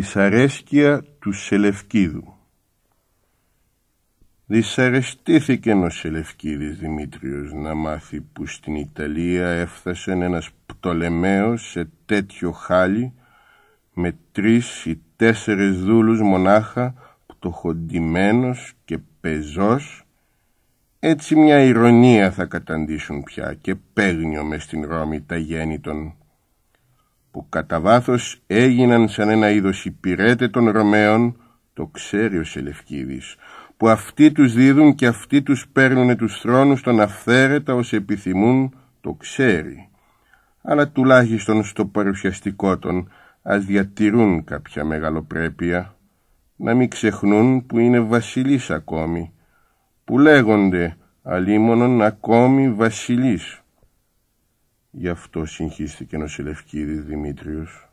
δυσαρέσκεια του Σελευκίδου. Δυσαρεστήθηκε ο Σελευκίδης Δημήτριος να μάθει που στην Ιταλία έφτασε ένας πτολεμαίος σε τέτοιο χάλι με τρεις ή τέσσερες δούλους μονάχα πτωχοντημένος και πεζός έτσι μια ηρωνία θα καταντήσουν πια και παίγνιο μες στην Ρώμη τα γέννη που κατά βάθος έγιναν σαν ένα είδος υπηρέτε των Ρωμαίων, το ξέρει ο Σελευκίδης, που αυτοί τους δίδουν και αυτοί τους παίρνουν τους θρόνους των αυθαίρετα ως επιθυμούν, το ξέρει. Αλλά τουλάχιστον στο παρουσιαστικό των ας διατηρούν κάποια μεγαλοπρέπεια, να μην ξεχνούν που είναι βασιλείς ακόμη, που λέγονται αλίμονον ακόμη βασιλείς. Γι' αυτό συγχύστηκε νοσηλευκίδη Δημήτριος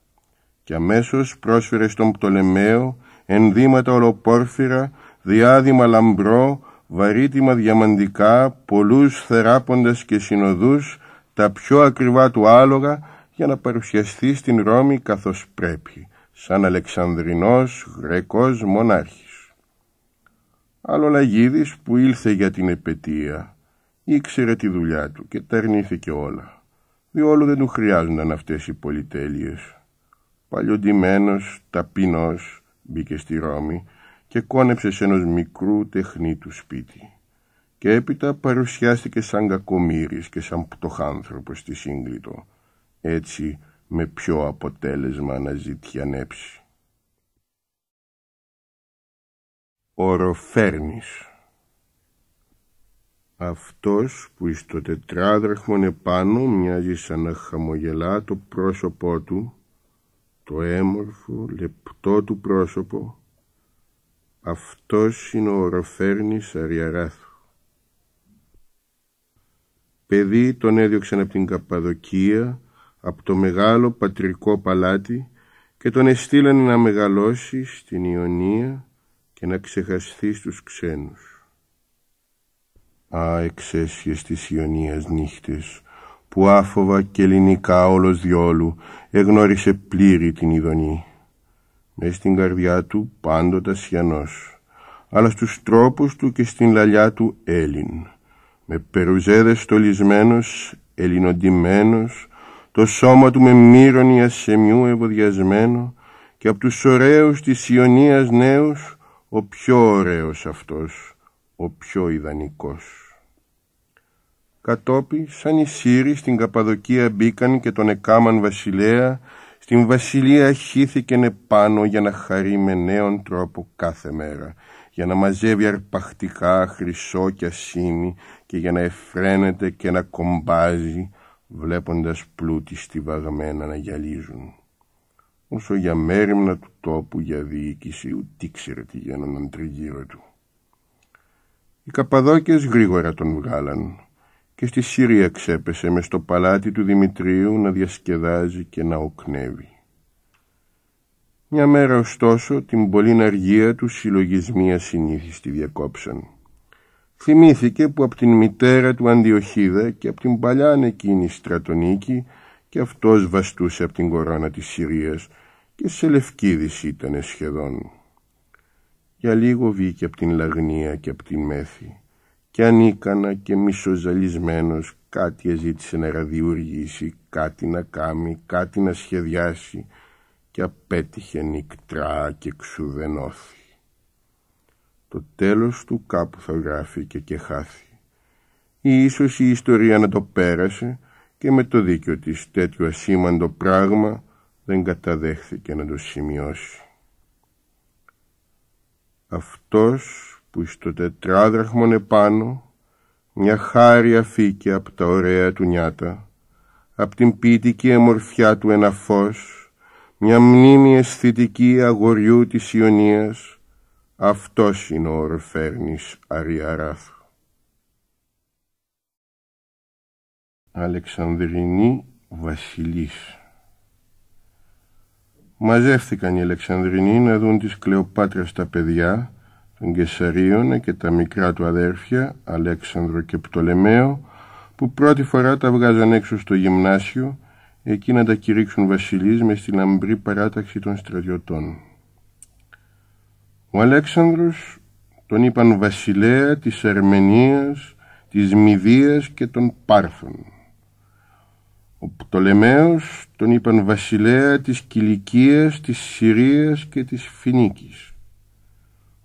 και αμέσως πρόσφερε στον Πτολεμαίο ενδύματα ολοπόρφυρα, διάδημα λαμπρό, βαρύτημα διαμαντικά, πολλούς θεράποντες και συνοδούς, τα πιο ακριβά του άλογα, για να παρουσιαστεί στην Ρώμη καθώς πρέπει, σαν Αλεξανδρινός μονάρχη. μονάρχης. Λαγίδης που ήλθε για την επαιτία, ήξερε τη δουλειά του και τα όλα διόλου δεν του χρειάζονταν αυτές οι πολυτέλειες. Παλιοντημένος, ταπεινός, μπήκε στη Ρώμη και κόνεψε σε ενός μικρού τεχνίτου σπίτι. Και έπειτα παρουσιάστηκε σαν κακομύρης και σαν πτωχάνθρωπος στη Σύγκλιτο. Έτσι με πιο αποτέλεσμα να ζητιανέψει. Οροφέρνης αυτός που εις το τετράδραχμον επάνω μοιάζει σαν να χαμογελά το πρόσωπό του, το έμορφο, λεπτό του πρόσωπο, αυτός είναι ο Οροφέρνης Αριαράθου. Παιδί τον έδιωξαν από την Καπαδοκία, από το μεγάλο πατρικό παλάτι και τον εστήλανε να μεγαλώσει στην Ιωνία και να ξεχαστεί στους ξένους. Α, εξέσχες της Ιωνίας νύχτες, που άφοβα και ελληνικά όλος διόλου εγνώρισε πλήρη την Ιδονή, μες στην καρδιά του πάντοτε σιανός, αλλά στους τρόπους του και στην λαλιά του Έλλην. Με περουζέδες στολισμένος, ελληνοντιμένος, το σώμα του με μύρονη ασεμιού ευωδιασμένο και από τους ωραίους της Ιωνίας νέους, ο πιο ωραίος αυτός, ο πιο ιδανικός. Κατόπι σαν οι Σύροι στην Καπαδοκία μπήκαν και τον εκάμαν βασιλέα, στην βασιλεία χύθηκεν επάνω για να χαρεί με νέον τρόπο κάθε μέρα, για να μαζεύει αρπαχτικά χρυσό και ασήμι και για να εφραίνεται και να κομπάζει, βλέποντας πλούτη στιβαγμένα να γυαλίζουν. Όσο για μέρημνα του τόπου για διοίκηση ούτε ήξερε τι γίνονταν τριγύρω του. Οι Καπαδόκες γρήγορα τον βγάλαν, και στη Συρία ξέπεσε μες στο παλάτι του Δημητρίου να διασκεδάζει και να οκνεύει. Μια μέρα ωστόσο την πολύ αργία του συλλογισμοί τη διακόψαν. Θυμήθηκε που από την μητέρα του Αντιοχίδα και από την παλιά ανεκίνη στρατονίκη και αυτός βαστούσε από την κορώνα της Συρίας και σε λευκίδης ήτανε σχεδόν. Για λίγο βγήκε από την Λαγνία και από την Μέθη και ανίκανα και μισοζαλισμένος κάτι ζήτησε να ραδιουργήσει, κάτι να κάνει, κάτι να σχεδιάσει και απέτυχε νικτρά και ξουδενώθη. Το τέλος του κάπου θα γράφει και και χάθη. Ή ίσως η ιστορία να το πέρασε και με το δίκιο της τέτοιο ασήμαντο πράγμα δεν καταδέχθηκε να το σημειώσει. Αυτός που στο τετράδραχμον επάνω μια χάρη αφήκε από τα ωραία του νιάτα, απ' την πίτικη εμορφιά του ένα φως, μια μνήμη αισθητική αγοριού της Ιωνίας, αυτός είναι ο Ορφέρνης Αριαράθου. Αλεξανδρινή Βασιλής Μαζεύθηκαν οι Αλεξανδρινοί να δουν τις Κλεοπάτρες τα παιδιά τον και τα μικρά του αδέρφια, Αλέξανδρο και Πτολεμαίο, που πρώτη φορά τα βγάζαν έξω στο γυμνάσιο, εκεί να τα κηρύξουν βασιλείς με στην αμπρή παράταξη των στρατιωτών. Ο Αλέξανδρος τον είπαν βασιλέα της Αρμενίας, της Μηδίας και των Πάρθων. Ο Πτολεμαίος τον είπαν βασιλέα της Κιλικίας, της Συρίας και της Φινίκης.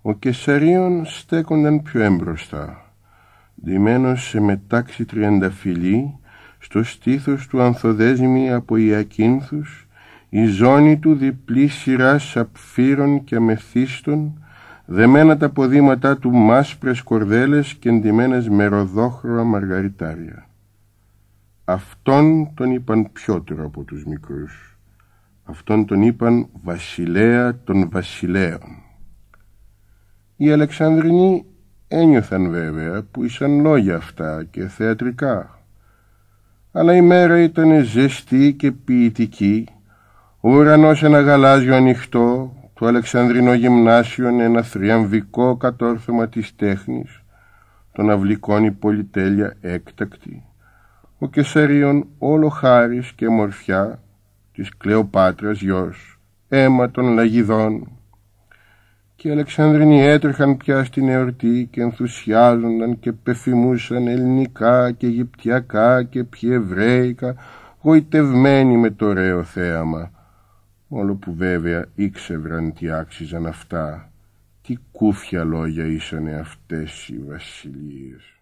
Ο Κεσαρίων στέκονταν πιο έμπροστα, ντυμένος σε μετάξι τριανταφυλλή, στο στήθος του ανθοδέσμη από Ιακίνθους, η ζώνη του διπλή σειράς σαπφύρων και αμεθίστων, δεμένα τα ποδήματά του μάσπρες κορδέλες και ντυμένες με ροδόχρωα μαργαριτάρια. Αυτόν τον είπαν πιότερο από τους μικρούς. Αυτόν τον είπαν βασιλέα των βασιλέων. Οι Αλεξανδρινοί ένιωθαν βέβαια που ήσαν λόγια αυτά και θεατρικά. Αλλά η μέρα ήταν ζεστή και ποιητική, ο ουρανός ένα γαλάζιο ανοιχτό, το Αλεξανδρινό Γυμνάσιο ένα θριαμβικό κατόρθωμα της τέχνης, των αυλικών η πολυτέλεια έκτακτη, ο Κεσαρίων όλο χάρης και μορφιά της Κλεοπάτρας γιος, αίμα των λαγιδών, και οι Αλεξανδρινοί έτρεχαν πια στην εορτή και ενθουσιάζονταν και πεφημούσαν ελληνικά και αιγυπτιακά και πιεβραίικα, γοητευμένοι με το ωραίο θέαμα. Όλο που βέβαια ήξευραν τι άξιζαν αυτά, τι κούφια λόγια ήσανε αυτές οι βασιλείες.